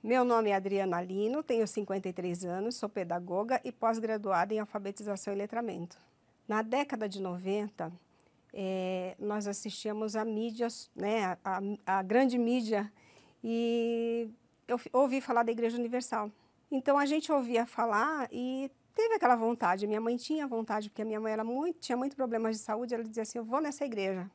Meu nome é Adriana Lino, tenho 53 anos, sou pedagoga e pós-graduada em alfabetização e letramento. Na década de 90, é, nós assistíamos a mídia, né, a, a, grande mídia, e eu ouvi falar da Igreja Universal. Então a gente ouvia falar e teve aquela vontade. Minha mãe tinha vontade, porque a minha mãe era muito, tinha muito problemas de saúde, ela dizia assim: Eu vou nessa igreja.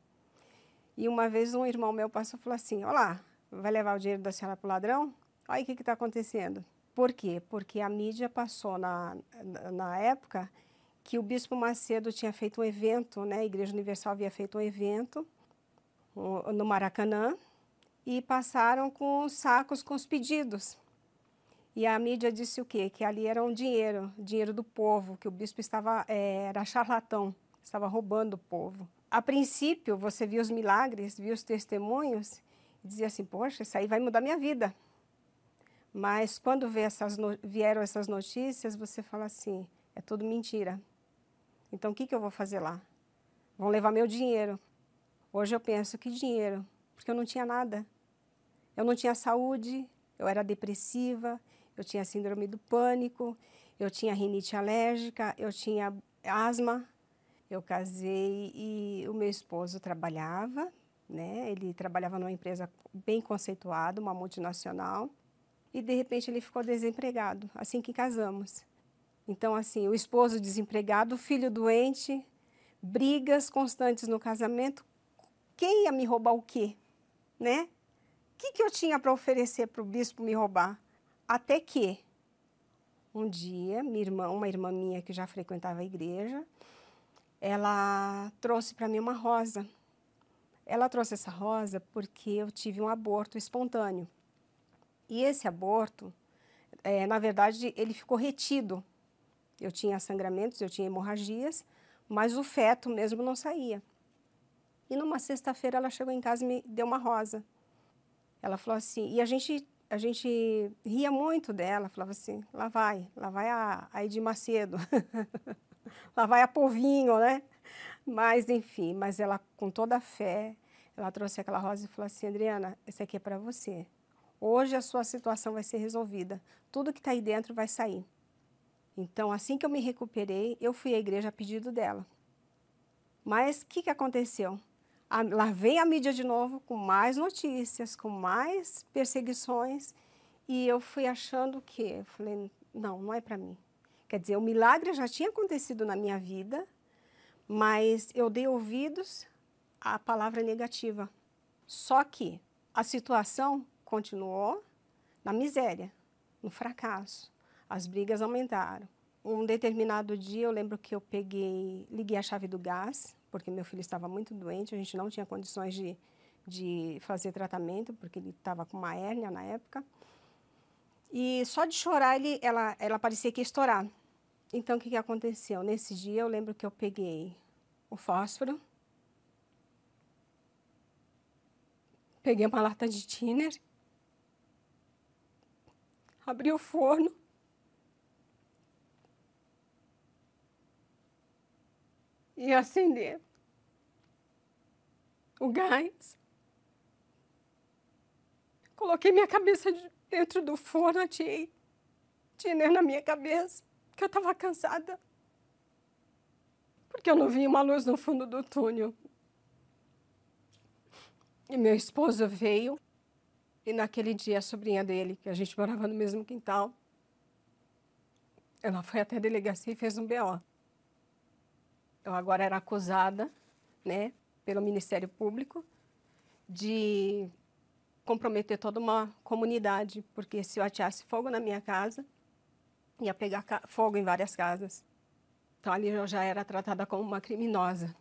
E uma vez um irmão meu passou e falou assim: Olá, vai levar o dinheiro da senhora para o ladrão? Aí o que está acontecendo. Por quê? Porque a mídia passou na, na, época que o Bispo Macedo tinha feito um evento, né? a Igreja Universal havia feito um evento no Maracanã e passaram com sacos com os pedidos. E a mídia disse o quê? Que ali era um dinheiro, dinheiro do povo, que o bispo estava é, era charlatão, estava roubando o povo. A princípio, você via os milagres, via os testemunhos, e dizia assim: Poxa, isso aí vai mudar minha vida. Mas quando essas vieram essas notícias, você fala assim: é tudo mentira. Então o que, que eu vou fazer lá? Vão levar meu dinheiro. Hoje eu penso: que dinheiro? Porque eu não tinha nada. Eu não tinha saúde, eu era depressiva, eu tinha síndrome do pânico, eu tinha rinite alérgica, eu tinha asma. Eu casei e o meu esposo trabalhava, né? Ele trabalhava numa empresa bem conceituada, uma multinacional e de repente ele ficou desempregado assim que casamos. Então, assim, o esposo desempregado, o filho doente, brigas constantes no casamento. Quem ia me roubar o quê? Né? O que, que eu tinha para oferecer para o bispo me roubar? Até que um dia, minha irmã, uma irmã minha que já frequentava a igreja, ela trouxe para mim uma rosa. Ela trouxe essa rosa porque eu tive um aborto espontâneo. E esse aborto, é, na verdade, ele ficou retido. Eu tinha sangramentos, eu tinha hemorragias, mas o feto mesmo não saía. E numa sexta-feira ela chegou em casa e me deu uma rosa. Ela falou assim, e a gente a gente ria muito dela, falava assim, lá vai, lá vai a, a Edir Macedo, lá vai a Povinho, né? Mas, enfim, mas ela com toda a fé, ela trouxe aquela rosa e falou assim, Adriana, esse aqui é para você. Hoje a sua situação vai ser resolvida. Tudo que está aí dentro vai sair. Então, assim que eu me recuperei, eu fui à igreja a pedido dela. Mas o que, que aconteceu? A, lá vem a mídia de novo com mais notícias, com mais perseguições. E eu fui achando que, eu falei, não, não é para mim. Quer dizer, o milagre já tinha acontecido na minha vida, mas eu dei ouvidos à palavra negativa. Só que a situação continuou na miséria, no fracasso. As brigas aumentaram. Um determinado dia, eu lembro que eu peguei, liguei a chave do gás, porque meu filho estava muito doente, a gente não tinha condições de, de fazer tratamento, porque ele estava com uma hérnia na época. E só de chorar, ele, ela, ela parecia que ia estourar. Então, o que, que aconteceu? Nesse dia, eu lembro que eu peguei o fósforo, peguei uma lata de tiner abri o forno. E acender o gás. Coloquei minha cabeça dentro do forno, atirei tinha na minha cabeça, porque eu estava cansada. Porque eu não vi uma luz no fundo do túnel. E meu esposo veio e naquele dia, a sobrinha dele, que a gente morava no mesmo quintal, ela foi até a delegacia e fez um BO. Eu então, agora era acusada, né, pelo Ministério Público, de comprometer toda uma comunidade, porque se eu ateasse fogo na minha casa, ia pegar fogo em várias casas. Então ali eu já era tratada como uma criminosa.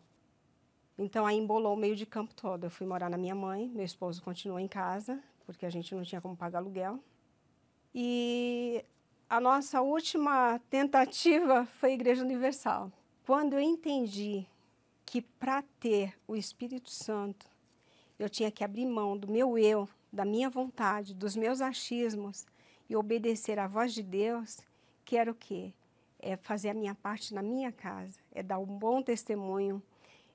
Então aí embolou o meio de campo todo. Eu fui morar na minha mãe, meu esposo continuou em casa, porque a gente não tinha como pagar aluguel. E a nossa última tentativa foi a Igreja Universal. Quando eu entendi que para ter o Espírito Santo, eu tinha que abrir mão do meu eu, da minha vontade, dos meus achismos e obedecer à voz de Deus, que era o quê? É fazer a minha parte na minha casa, é dar um bom testemunho,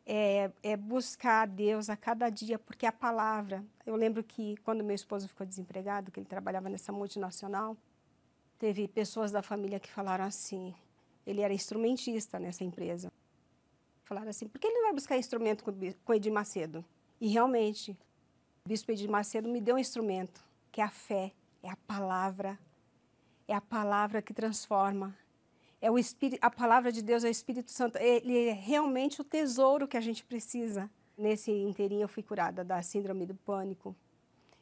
é, é, buscar a Deus a cada dia, porque a palavra. Eu lembro que quando meu esposo ficou desempregado, que ele trabalhava nessa multinacional, teve pessoas da família que falaram assim. Ele era instrumentista nessa empresa. Falaram assim: por que ele não vai buscar instrumento com, com Edir Macedo? E realmente, o bispo Edir Macedo me deu um instrumento, que é a fé, é a palavra. É a palavra que transforma, é o espírito, a palavra de Deus é o Espírito Santo. Ele é realmente o tesouro que a gente precisa. Nesse inteirinho eu fui curada da síndrome do pânico.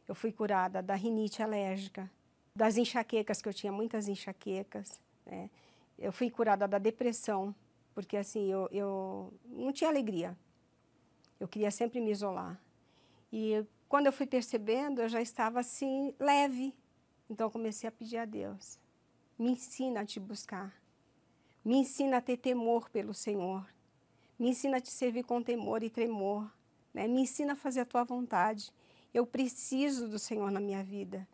Eu fui curada da rinite alérgica, das enxaquecas que eu tinha muitas enxaquecas. Né? Eu fui curada da depressão porque assim eu, eu não tinha alegria. Eu queria sempre me isolar. E quando eu fui percebendo, eu já estava assim leve. Então eu comecei a pedir a Deus: me ensina a te buscar me ensina a ter temor pelo Senhor. Me ensina a te servir com temor e tremor. Né? Me ensina a fazer a tua vontade. Eu preciso do Senhor na minha vida.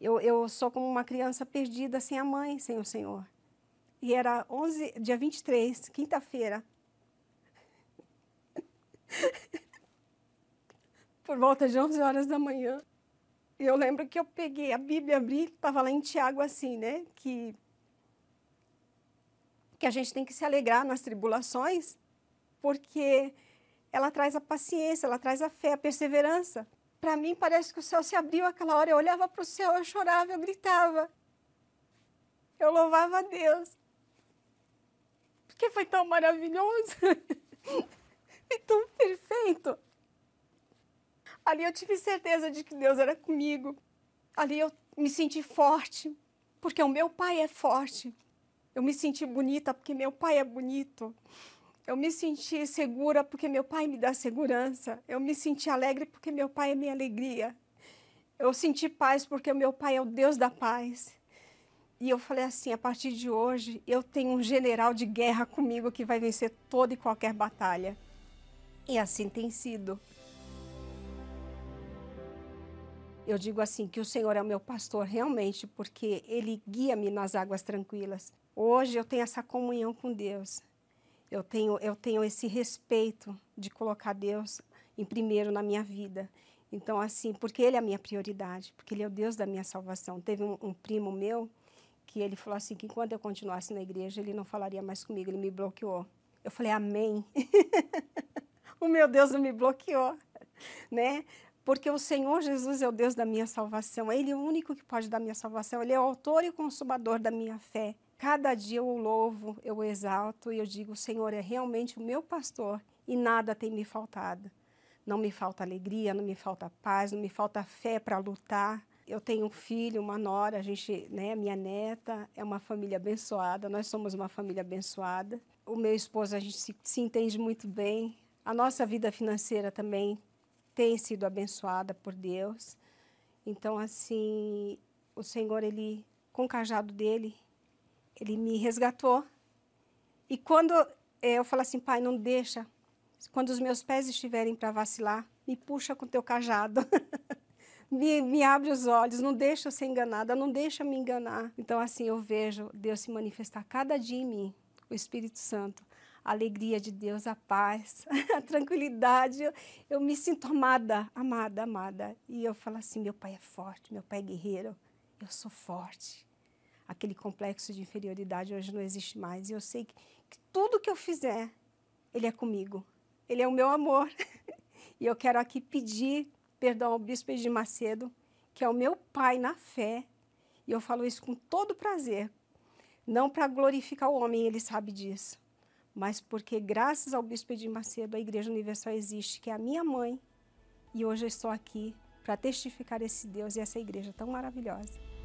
Eu, eu sou como uma criança perdida sem a mãe, sem o Senhor. E era 11, dia 23, quinta-feira. Por volta de 11 horas da manhã. Eu lembro que eu peguei a Bíblia, abri, estava lá em Tiago assim, né? Que que a gente tem que se alegrar nas tribulações, porque ela traz a paciência, ela traz a fé, a perseverança. Para mim, parece que o céu se abriu aquela hora. Eu olhava para o céu, eu chorava, eu gritava. Eu louvava a Deus. Porque foi tão maravilhoso e tão perfeito. Ali eu tive certeza de que Deus era comigo. Ali eu me senti forte, porque o meu pai é forte. Eu me senti bonita porque meu pai é bonito. Eu me senti segura porque meu pai me dá segurança. Eu me senti alegre porque meu pai é minha alegria. Eu senti paz porque meu pai é o Deus da paz. E eu falei assim: a partir de hoje, eu tenho um general de guerra comigo que vai vencer toda e qualquer batalha. E assim tem sido. Eu digo assim que o Senhor é o meu pastor realmente, porque ele guia-me nas águas tranquilas. Hoje eu tenho essa comunhão com Deus. Eu tenho eu tenho esse respeito de colocar Deus em primeiro na minha vida. Então assim, porque ele é a minha prioridade, porque ele é o Deus da minha salvação. Teve um, um primo meu que ele falou assim que enquanto eu continuasse na igreja, ele não falaria mais comigo, ele me bloqueou. Eu falei: "Amém". o meu Deus não me bloqueou, né? porque o Senhor Jesus é o Deus da minha salvação. É Ele é o único que pode dar minha salvação. Ele é o autor e consumador da minha fé. Cada dia eu o louvo, eu o exalto e eu digo: o Senhor é realmente o meu pastor e nada tem me faltado. Não me falta alegria, não me falta paz, não me falta fé para lutar. Eu tenho um filho, uma nora, a gente, né, minha neta, é uma família abençoada, nós somos uma família abençoada. O meu esposo, a gente se, se entende muito bem. A nossa vida financeira também tem sido abençoada por Deus. Então, assim, o Senhor, ele, com o cajado dele, ele me resgatou. E quando eh, eu falo assim, pai, não deixa, quando os meus pés estiverem para vacilar, me puxa com teu cajado. me, me abre os olhos, não deixa eu ser enganada, não deixa me enganar. Então, assim, eu vejo Deus se manifestar cada dia em mim, o Espírito Santo a alegria de Deus, a paz, a tranquilidade. Eu, eu me sinto amada, amada, amada. E eu falo assim: meu pai é forte, meu pai é guerreiro, eu sou forte. Aquele complexo de inferioridade hoje não existe mais. E eu sei que, que tudo que eu fizer, ele é comigo, ele é o meu amor. e eu quero aqui pedir perdão ao bispo de Macedo, que é o meu pai na fé, e eu falo isso com todo prazer, não para glorificar o homem, ele sabe disso, mas porque graças ao Bispo de Macedo a Igreja Universal existe, que é a minha mãe, e hoje eu estou aqui para testificar esse Deus e essa igreja tão maravilhosa.